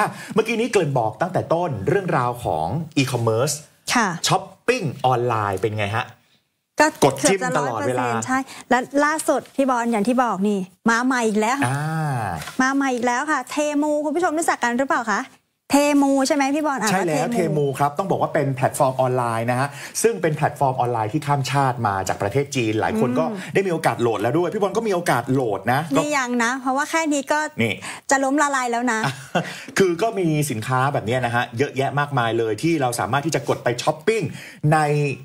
่ะเมื่อกี้นี้เกินบอกตั้งแต่ต้นเรื่องราวของอีคอมเมิร์ซช้อปปิ้งออนไลน์เป็นไงฮะก็กดจิ้มตลอดเวลาใช่ และล่าสุดพี่บอลอย่างที่บอกนี่ มาใหม่อีกแล้ว มาใหม่อีกแล้วค่ะ เทมูคุณผู้ชมรู้จักกันหรือเปล่าคะเทมูใช่ไหมพี่บอลใช่แล้วเทมูครับต้องบอกว่าเป็นแพลตฟอร์มออนไลน์นะฮะซึ่งเป็นแพลตฟอร์มออนไลน์ที่ข้ามชาติมาจากประเทศจีน หลายคนก็ได้มีโอกาสโหลดแล้วด้วยพี่บอลก็มีโอกาสโหลดนะนี่ยังนะเพราะว่าแค่นี้ก็นี่จะล้มละลายแล้วนะ คือก็มีสินค้าแบบนี้นะฮะเยอะแยะมากมายเลยที่เราสามารถที่จะกดไปช้อปปิ้งใน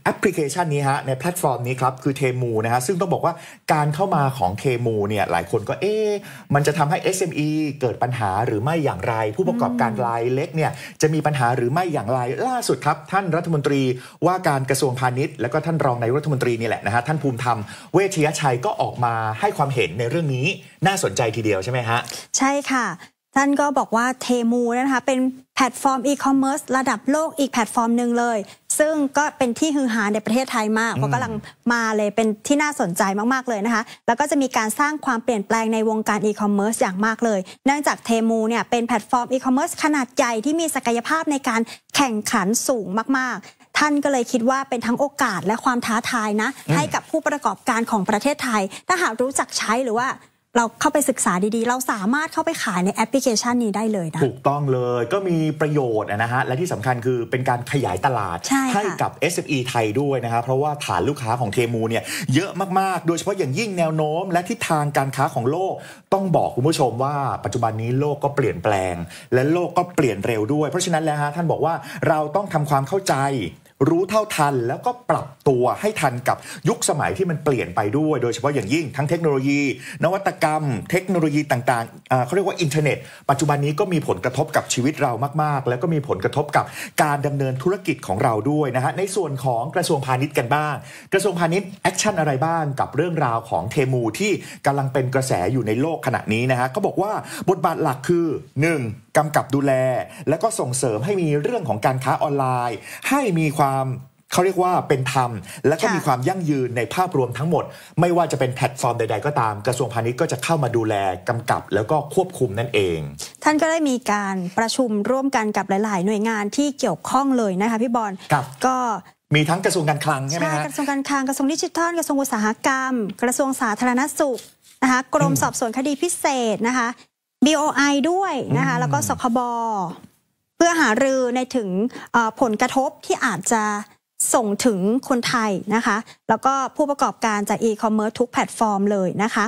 แอปพลิเคชันนี้ฮะในแพลตฟอร์มนี้ครับคือเทมูนะฮะซึ่งต้องบอกว่าการเข้ามาของเทมูเนี่ยหลายคนก็เอ๊ะมันจะทำให้ SME เกิดปัญหาหรือไม่อย่างไรผู้ประกอบการรายเล็กเนี่ยจะมีปัญหาหรือไม่อย่างไรล่าสุดครับ ท่านรัฐมนตรีว่าการกระทรวงพาณิชย์ และก็ท่านรองนายรัฐมนตรีนี่แหละนะฮะ ท่านภูมิธรรมเวชยชัยก็ออกมาให้ความเห็นในเรื่องนี้น่าสนใจทีเดียวใช่ไหมฮะ ใช่ค่ะท่านก็บอกว่าเทมูนะคะเป็นแพลตฟอร์มอีคอมเมิร์ซระดับโลกอีกแพลตฟอร์มหนึ่งเลย ซึ่งก็เป็นที่ฮือฮาในประเทศไทยมากเพราะกำลังมาเลยเป็นที่น่าสนใจมากๆเลยนะคะ แล้วก็จะมีการสร้างความเปลี่ยนแปลงในวงการอีคอมเมิร์ซอย่างมากเลยเนื่องจากเทมูเนี่ยเป็นแพลตฟอร์มอีคอมเมิร์ซขนาดใหญ่ ที่มีศักยภาพในการแข่งขันสูงมาก ๆ ท่านก็เลยคิดว่าเป็นทั้งโอกาสและความท้าทายนะให้กับผู้ประกอบการของประเทศไทย ถ้าหากรู้จักใช้หรือว่าเราเข้าไปศึกษาดีๆ เราสามารถเข้าไปขายในแอปพลิเคชันนี้ได้เลยนะ ถูกต้องเลยก็มีประโยชน์นะฮะ และที่สำคัญคือเป็นการขยายตลาดใให้กับ SME ไทยด้วยนะครับเพราะว่าฐานลูกค้าของเทมูเนี่ยเยอะมากๆ โดยเฉพาะอย่างยิ่งแนวโน้ม และทิศทางการค้าของโลกต้องบอกคุณผู้ชมว่าปัจจุบันนี้โลกก็เปลี่ยนแปลงและโลกก็เปลี่ยนเร็วด้วย เพราะฉะนั้นแล้วฮะท่านบอกว่าเราต้องทำความเข้าใจรู้เท่าทัน แล้วก็ปรับตัวให้ทันกับยุคสมัยที่มันเปลี่ยนไปด้วยโดยเฉพาะอย่างยิ่งทั้งเทคโนโลยี นวัตกรรม เทคโนโลยีต่างๆเขาเรียกว่าอินเทอร์เน็ตปัจจุบันนี้ก็มีผลกระทบกับชีวิตเรามากๆ แล้วก็มีผลกระทบกับการดำเนินธุรกิจของเราด้วยนะฮะในส่วนของกระทรวงพาณิชย์กันบ้าง กระทรวงพาณิชย์แอคชั่นอะไรบ้างกับเรื่องราวของเทมูที่กำลังเป็นกระแสอยู่ในโลกขณะนี้นะฮะก็บอกว่าบทบาทหลักคือ 1. กำกับดูแลและก็ส่งเสริมให้มีเรื่องของการค้าออนไลน์ ให้มีความความเขาเรียกว่าเป็นธรรม และก็มีความยั่งยืนในภาพรวมทั้งหมด ไม่ว่าจะเป็นแพลตฟอร์มใดๆก็ตาม กระทรวงพาณิชย์ก็จะเข้ามาดูแลกำกับแล้วก็ควบคุมนั่นเอง ท่านก็ได้มีการประชุมร่วมกันกับหลาย ๆ หน่วยงานที่เกี่ยวข้องเลย นะคะพี่บอลก็มีทั้งกระทรวงการคลังใช่ไหมช่กระทรวงการคลังกระทรวงดิจิทัลกระทรวงอุตสาหกรรม กระทรวงสาธารณสุขนะคะกรมสอบสวนคดีพิเศษนะคะ BOI ด้วยนะคะแล้วก็สคบเพื่อหารือในถึงผลกระทบที่อาจจะส่งถึงคนไทยนะคะ แล้วก็ผู้ประกอบการจากอีคอมเมิร์ซทุกแพลตฟอร์มเลยนะคะ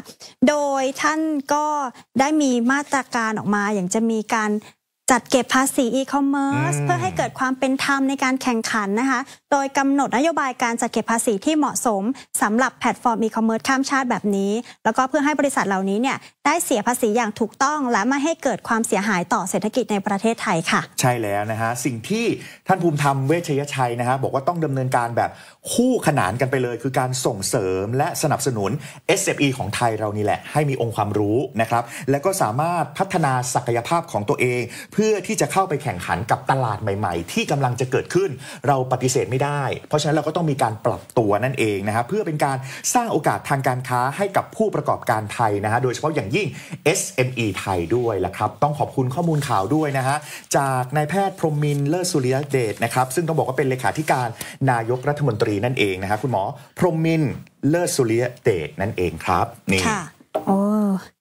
โดยท่านก็ได้มีมาตรการออกมาอย่างจะมีการจัดเก็บภาษีอีคอมเมิร์ซเพื่อให้เกิดความเป็นธรรมในการแข่งขันนะคะ โดยกำหนดนโยบายการจัดเก็บภาษีที่เหมาะสม สำหรับแพลตฟอร์มอีคอมเมิร์ซข้ามชาติแบบนี้ แล้วก็เพื่อให้บริษัทเหล่านี้เนี่ยได้เสียภาษีอย่างถูกต้อง และไม่ให้เกิดความเสียหายต่อเศรษฐกิจในประเทศไทยค่ะ ใช่แล้วนะฮะ สิ่งที่ท่านภูมิธรรมเวชยชัยนะฮะบอกว่าต้องดำเนินการแบบคู่ขนานกันไปเลย คือการส่งเสริมและสนับสนุน SME ของไทยเรานี่แหละ ให้มีองค์ความรู้นะครับและก็สามารถพัฒนาศักยภาพของตัวเองพื่อที่จะเข้าไปแข่งขันกับตลาดใหม่ๆ ที่กำลังจะเกิดขึ้นเราปฏิเสธไม่ได้ เพราะฉะนั้นเราก็ต้องมีการปรับตัวนั่นเองนะครับเพื่อเป็นการสร้างโอกาสทางการค้าให้กับผู้ประกอบการไทยนะฮะโดยเฉพาะอย่างยิ่ง SME ไทยด้วยละครับต้องขอบคุณข้อมูลข่าวด้วยนะฮะจากนายแพทย์พรมมินเลิศสุริยเดชนะครับซึ่งต้องบอกว่าเป็นเลขาธิการนายกรัฐมนตรีนั่นเองนะฮะคุณหมอพรมมินเลิศสุริยเดชนั่นเองครับนี่โอ